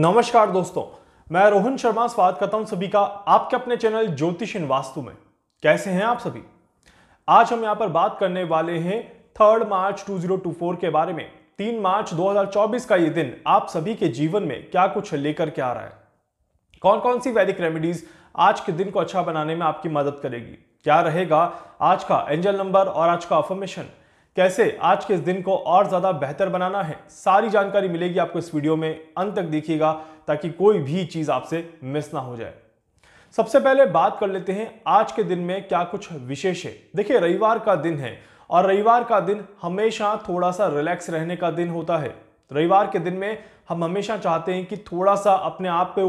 नमस्कार दोस्तों मैं रोहन शर्मा स्वागत करता हूं सभी का आपके अपने चैनल ज्योतिष इन वास्तु में कैसे हैं आप सभी आज हम यहां पर बात करने वाले हैं थर्ड मार्च 2024 के बारे में तीन मार्च 2024 का ये दिन आप सभी के जीवन में क्या कुछ लेकर के आ रहा है कौन कौन सी वैदिक रेमेडीज आज के दिन को अच्छा बनाने में आपकी मदद करेगी क्या रहेगा आज का एंजल नंबर और आज का अफर्मेशन कैसे आज के इस दिन को और ज़्यादा बेहतर बनाना है सारी जानकारी मिलेगी आपको इस वीडियो में अंत तक देखिएगा ताकि कोई भी चीज़ आपसे मिस ना हो जाए सबसे पहले बात कर लेते हैं आज के दिन में क्या कुछ विशेष है देखिए रविवार का दिन है और रविवार का दिन हमेशा थोड़ा सा रिलैक्स रहने का दिन होता है रविवार के दिन में हम हमेशा चाहते हैं कि थोड़ा सा अपने आप पे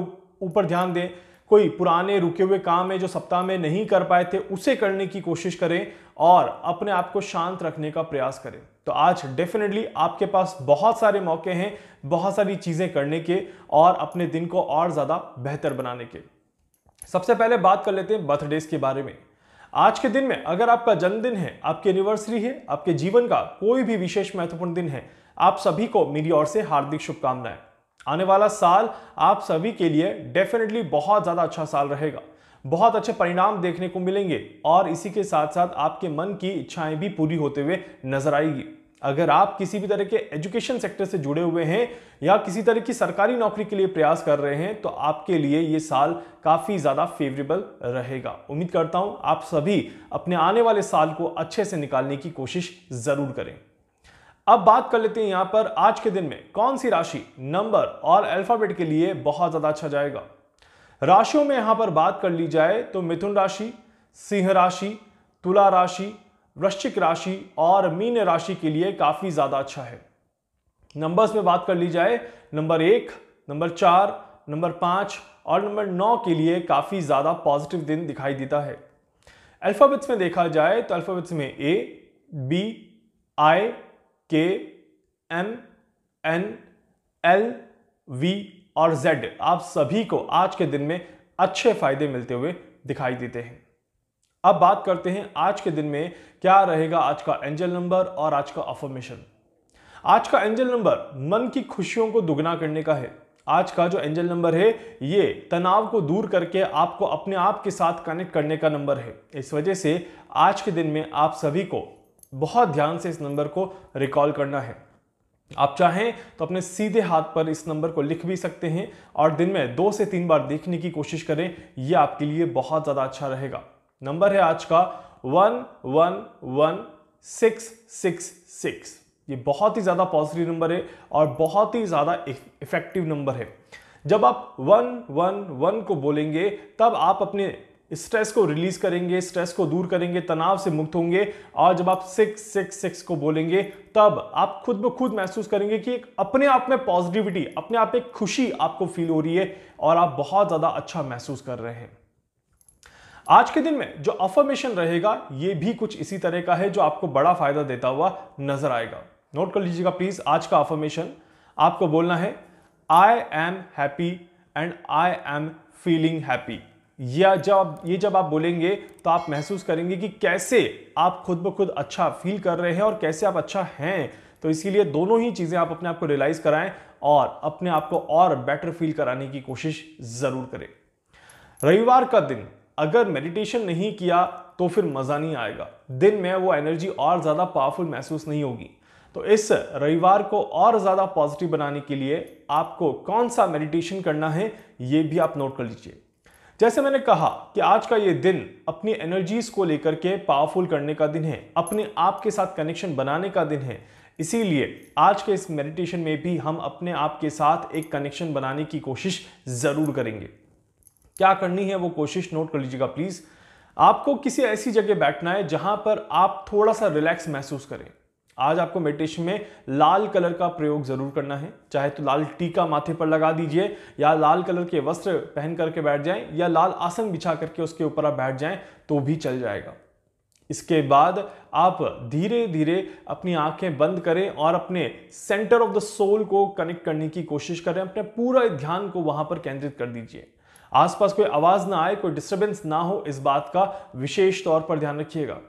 ऊपर ध्यान दें कोई पुराने रुके हुए काम है जो सप्ताह में नहीं कर पाए थे उसे करने की कोशिश करें और अपने आप को शांत रखने का प्रयास करें तो आज डेफिनेटली आपके पास बहुत सारे मौके हैं बहुत सारी चीज़ें करने के और अपने दिन को और ज़्यादा बेहतर बनाने के सबसे पहले बात कर लेते हैं बर्थडेज के बारे में आज के दिन में अगर आपका जन्मदिन है आपकी एनिवर्सरी है आपके जीवन का कोई भी विशेष महत्वपूर्ण दिन है आप सभी को मेरी ओर से हार्दिक शुभकामनाएं आने वाला साल आप सभी के लिए डेफिनेटली बहुत ज़्यादा अच्छा साल रहेगा बहुत अच्छे परिणाम देखने को मिलेंगे और इसी के साथ साथ आपके मन की इच्छाएं भी पूरी होते हुए नजर आएगी अगर आप किसी भी तरह के एजुकेशन सेक्टर से जुड़े हुए हैं या किसी तरह की सरकारी नौकरी के लिए प्रयास कर रहे हैं तो आपके लिए ये साल काफ़ी ज़्यादा फेवरेबल रहेगा उम्मीद करता हूँ आप सभी अपने आने वाले साल को अच्छे से निकालने की कोशिश ज़रूर करें अब बात कर लेते हैं यहां पर आज के दिन में कौन सी राशि नंबर और अल्फाबेट के लिए बहुत ज़्यादा अच्छा जाएगा राशियों में यहां पर बात कर ली जाए तो मिथुन राशि सिंह राशि तुला राशि वृश्चिक राशि और मीन राशि के लिए काफ़ी ज़्यादा अच्छा है नंबर्स में बात कर ली जाए नंबर एक नंबर चार नंबर पांच और नंबर नौ के लिए काफ़ी ज़्यादा पॉजिटिव दिन दिखाई देता है अल्फ़ाबेट्स में देखा जाए तो अल्फ़ाबेट्स में ए B I K M N L V और जेड आप सभी को आज के दिन में अच्छे फायदे मिलते हुए दिखाई देते हैं अब बात करते हैं आज के दिन में क्या रहेगा आज का एंजल नंबर और आज का अफॉर्मेशन आज का एंजल नंबर मन की खुशियों को दुगना करने का है आज का जो एंजल नंबर है ये तनाव को दूर करके आपको अपने आप के साथ कनेक्ट करने का नंबर है इस वजह से आज के दिन में आप सभी को बहुत ध्यान से इस नंबर को रिकॉल करना है आप चाहें तो अपने सीधे हाथ पर इस नंबर को लिख भी सकते हैं और दिन में दो से तीन बार देखने की कोशिश करें यह आपके लिए बहुत ज़्यादा अच्छा रहेगा नंबर है आज का one one one six six six ये बहुत ही ज़्यादा पॉजिटिव नंबर है और बहुत ही ज़्यादा इफेक्टिव नंबर है जब आप वन वन वन को बोलेंगे तब आप अपने स्ट्रेस को रिलीज करेंगे स्ट्रेस को दूर करेंगे तनाव से मुक्त होंगे और जब आप सिक्स सिक्स सिक्स को बोलेंगे तब आप खुद ब खुद महसूस करेंगे कि एक अपने आप में पॉजिटिविटी अपने आप में खुशी आपको फील हो रही है और आप बहुत ज़्यादा अच्छा महसूस कर रहे हैं आज के दिन में जो अफर्मेशन रहेगा ये भी कुछ इसी तरह का है जो आपको बड़ा फायदा देता हुआ नजर आएगा नोट कर लीजिएगा प्लीज आज का अफर्मेशन आपको बोलना है I am happy and I am feeling happy या जब ये जब आप बोलेंगे तो आप महसूस करेंगे कि कैसे आप खुद ब खुद अच्छा फील कर रहे हैं और कैसे आप अच्छा हैं तो इसके लिए दोनों ही चीज़ें आप अपने आप को रियलाइज़ कराएं और अपने आप को और बेटर फील कराने की कोशिश ज़रूर करें रविवार का दिन अगर मेडिटेशन नहीं किया तो फिर मज़ा नहीं आएगा दिन में वो एनर्जी और ज़्यादा पावरफुल महसूस नहीं होगी तो इस रविवार को और ज़्यादा पॉजिटिव बनाने के लिए आपको कौन सा मेडिटेशन करना है ये भी आप नोट कर लीजिए जैसे मैंने कहा कि आज का ये दिन अपनी एनर्जीज को लेकर के पावरफुल करने का दिन है अपने आप के साथ कनेक्शन बनाने का दिन है इसीलिए आज के इस मेडिटेशन में भी हम अपने आप के साथ एक कनेक्शन बनाने की कोशिश ज़रूर करेंगे क्या करनी है वो कोशिश नोट कर लीजिएगा प्लीज़ आपको किसी ऐसी जगह बैठना है जहाँ पर आप थोड़ा सा रिलैक्स महसूस करें आज आपको मेडिटेशन में लाल कलर का प्रयोग जरूर करना है चाहे तो लाल टीका माथे पर लगा दीजिए या लाल कलर के वस्त्र पहन करके बैठ जाएं या लाल आसन बिछा करके उसके ऊपर आप बैठ जाएं तो भी चल जाएगा इसके बाद आप धीरे धीरे अपनी आंखें बंद करें और अपने सेंटर ऑफ द सोल को कनेक्ट करने की कोशिश करें अपने पूरा ध्यान को वहां पर केंद्रित कर दीजिए आसपास कोई आवाज ना आए कोई डिस्टर्बेंस ना हो इस बात का विशेष तौर पर ध्यान रखिएगा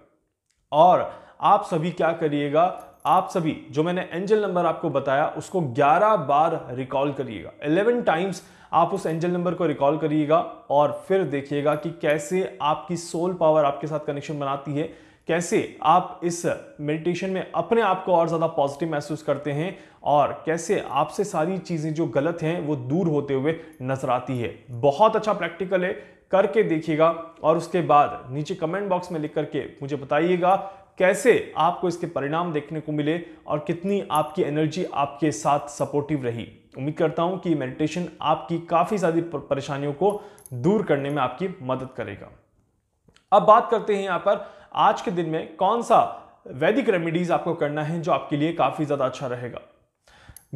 और आप सभी क्या करिएगा आप सभी जो मैंने एंजल नंबर आपको बताया उसको 11 बार रिकॉल करिएगा 11 टाइम्स आप उस एंजल नंबर को रिकॉल करिएगा और फिर देखिएगा कि कैसे आपकी सोल पावर आपके साथ कनेक्शन बनाती है कैसे आप इस मेडिटेशन में अपने आप को और ज़्यादा पॉजिटिव महसूस करते हैं और कैसे आपसे सारी चीज़ें जो गलत हैं वो दूर होते हुए नजर आती है बहुत अच्छा प्रैक्टिकल है करके देखिएगा और उसके बाद नीचे कमेंट बॉक्स में लिख करके मुझे बताइएगा कैसे आपको इसके परिणाम देखने को मिले और कितनी आपकी एनर्जी आपके साथ सपोर्टिव रही उम्मीद करता हूं कि मेडिटेशन आपकी काफ़ी सारी परेशानियों को दूर करने में आपकी मदद करेगा अब बात करते हैं यहाँ पर आज के दिन में कौन सा वैदिक रेमेडीज आपको करना है जो आपके लिए काफ़ी ज़्यादा अच्छा रहेगा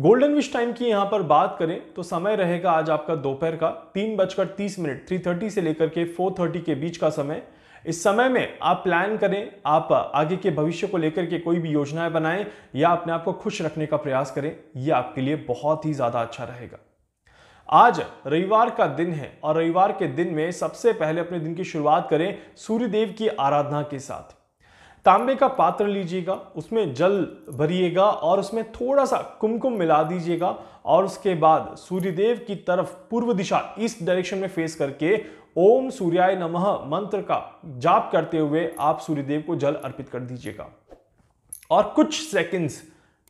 गोल्डन विश टाइम की यहां पर बात करें तो समय रहेगा आज आपका दोपहर का तीन बजकर तीस मिनट थ्री थर्टी से लेकर के फोर थर्टी के बीच का समय इस समय में आप प्लान करें आप आगे के भविष्य को लेकर के कोई भी योजनाएं बनाएं या अपने आप को खुश रखने का प्रयास करें यह आपके लिए बहुत ही ज़्यादा अच्छा रहेगा आज रविवार का दिन है और रविवार के दिन में सबसे पहले अपने दिन की शुरुआत करें सूर्यदेव की आराधना के साथ तांबे का पात्र लीजिएगा उसमें जल भरिएगा और उसमें थोड़ा सा कुमकुम मिला दीजिएगा और उसके बाद सूर्यदेव की तरफ पूर्व दिशा इस डायरेक्शन में फेस करके ओम सूर्याय नमः मंत्र का जाप करते हुए आप सूर्यदेव को जल अर्पित कर दीजिएगा और कुछ सेकंड्स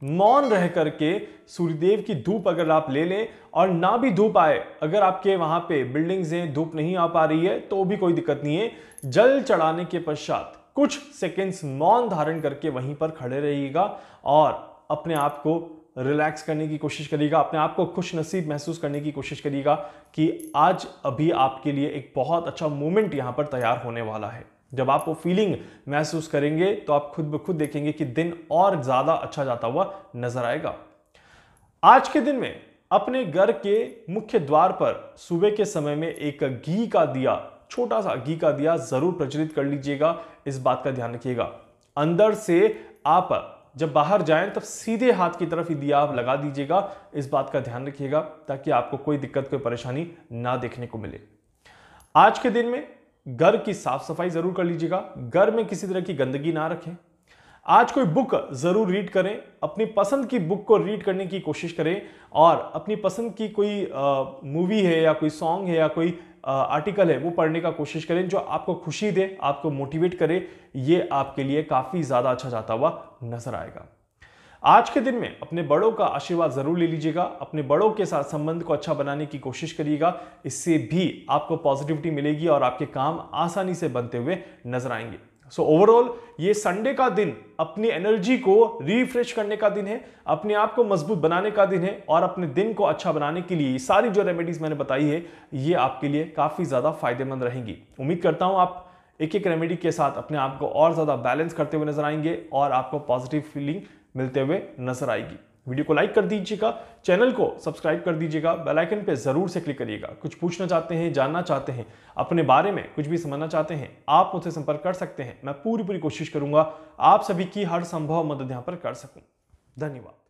मौन रह करके सूर्यदेव की धूप अगर आप ले लें और ना भी धूप आए अगर आपके वहां पे बिल्डिंग्स हैं धूप नहीं आ पा रही है तो भी कोई दिक्कत नहीं है जल चढ़ाने के पश्चात कुछ सेकेंड्स मौन धारण करके वहीं पर खड़े रहिएगा और अपने आप को रिलैक्स करने की कोशिश करिएगा अपने आप को खुश नसीब महसूस करने की कोशिश करिएगा कि आज अभी आपके लिए एक बहुत अच्छा मोमेंट यहाँ पर तैयार होने वाला है जब आप वो फीलिंग महसूस करेंगे तो आप खुद ब खुद देखेंगे कि दिन और ज़्यादा अच्छा जाता हुआ नजर आएगा आज के दिन में अपने घर के मुख्य द्वार पर सुबह के समय में एक घी का दिया छोटा सा घी का दिया जरूर प्रचलित कर लीजिएगा इस बात का ध्यान रखिएगा अंदर से आप जब बाहर जाएं तब सीधे हाथ की तरफ ही दिया आप लगा दीजिएगा इस बात का ध्यान रखिएगा ताकि आपको कोई दिक्कत कोई परेशानी ना देखने को मिले आज के दिन में घर की साफ सफाई जरूर कर लीजिएगा घर में किसी तरह की गंदगी ना रखें आज कोई बुक जरूर रीड करें अपनी पसंद की बुक को रीड करने की कोशिश करें और अपनी पसंद की कोई मूवी है या कोई सॉन्ग है या कोई आर्टिकल है वो पढ़ने का कोशिश करें जो आपको खुशी दे आपको मोटिवेट करे ये आपके लिए काफ़ी ज़्यादा अच्छा जाता हुआ नजर आएगा आज के दिन में अपने बड़ों का आशीर्वाद ज़रूर ले लीजिएगा अपने बड़ों के साथ संबंध को अच्छा बनाने की कोशिश करिएगा इससे भी आपको पॉजिटिविटी मिलेगी और आपके काम आसानी से बनते हुए नजर आएंगे सो so ओवरऑल ये संडे का दिन अपनी एनर्जी को रिफ्रेश करने का दिन है अपने आप को मजबूत बनाने का दिन है और अपने दिन को अच्छा बनाने के लिए सारी जो रेमेडीज मैंने बताई है ये आपके लिए काफ़ी ज़्यादा फायदेमंद रहेंगी उम्मीद करता हूँ आप एक एक रेमेडी के साथ अपने आप को और ज़्यादा बैलेंस करते हुए नजर आएंगे और आपको पॉजिटिव फीलिंग मिलते हुए नजर आएगी वीडियो को लाइक कर दीजिएगा चैनल को सब्सक्राइब कर दीजिएगा बेल आइकन पे ज़रूर से क्लिक करिएगा कुछ पूछना चाहते हैं जानना चाहते हैं अपने बारे में कुछ भी समझना चाहते हैं आप मुझसे संपर्क कर सकते हैं मैं पूरी पूरी कोशिश करूंगा आप सभी की हर संभव मदद यहाँ पर कर सकूँ धन्यवाद